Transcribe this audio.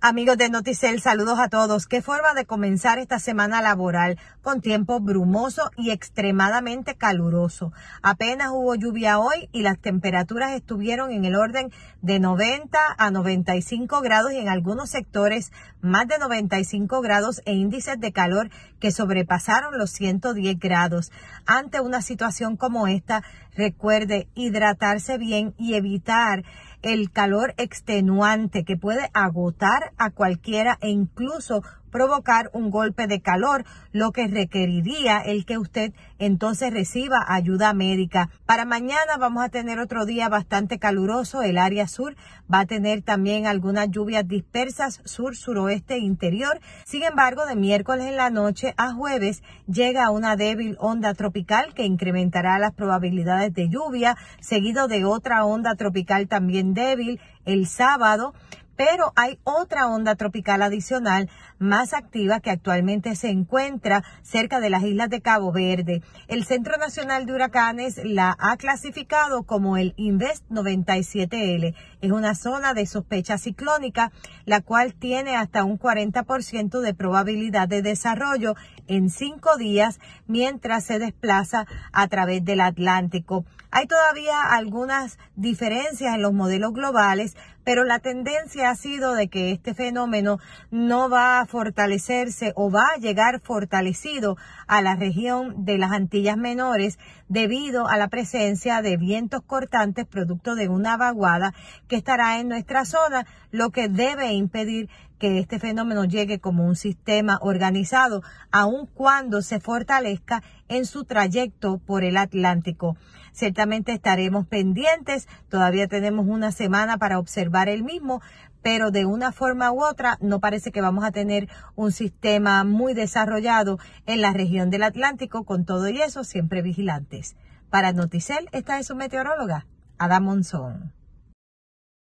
Amigos de Noticel, saludos a todos. Qué forma de comenzar esta semana laboral con tiempo brumoso y extremadamente caluroso. Apenas hubo lluvia hoy y las temperaturas estuvieron en el orden de 90 a 95 grados y en algunos sectores más de 95 grados e índices de calor que sobrepasaron los 110 grados. Ante una situación como esta, recuerde hidratarse bien y evitar el calor extenuante que puede agotar a cualquiera e incluso provocar un golpe de calor, lo que requeriría el que usted entonces reciba ayuda médica. Para mañana vamos a tener otro día bastante caluroso, el área sur va a tener también algunas lluvias dispersas sur, suroeste, e interior. Sin embargo, de miércoles en la noche a jueves llega una débil onda tropical que incrementará las probabilidades de lluvia, seguido de otra onda tropical también débil el sábado pero hay otra onda tropical adicional más activa que actualmente se encuentra cerca de las islas de Cabo Verde. El Centro Nacional de Huracanes la ha clasificado como el Invest 97L. Es una zona de sospecha ciclónica, la cual tiene hasta un 40% de probabilidad de desarrollo en cinco días mientras se desplaza a través del Atlántico. Hay todavía algunas diferencias en los modelos globales, pero la tendencia ha sido de que este fenómeno no va a fortalecerse o va a llegar fortalecido a la región de las Antillas Menores debido a la presencia de vientos cortantes producto de una vaguada que estará en nuestra zona, lo que debe impedir que este fenómeno llegue como un sistema organizado, aun cuando se fortalezca en su trayecto por el Atlántico. Ciertamente estaremos pendientes, todavía tenemos una semana para observar el mismo, pero de una forma u otra no parece que vamos a tener un sistema muy desarrollado en la región del Atlántico, con todo y eso siempre vigilantes. Para Noticel, esta es su meteoróloga, Adam Monzón.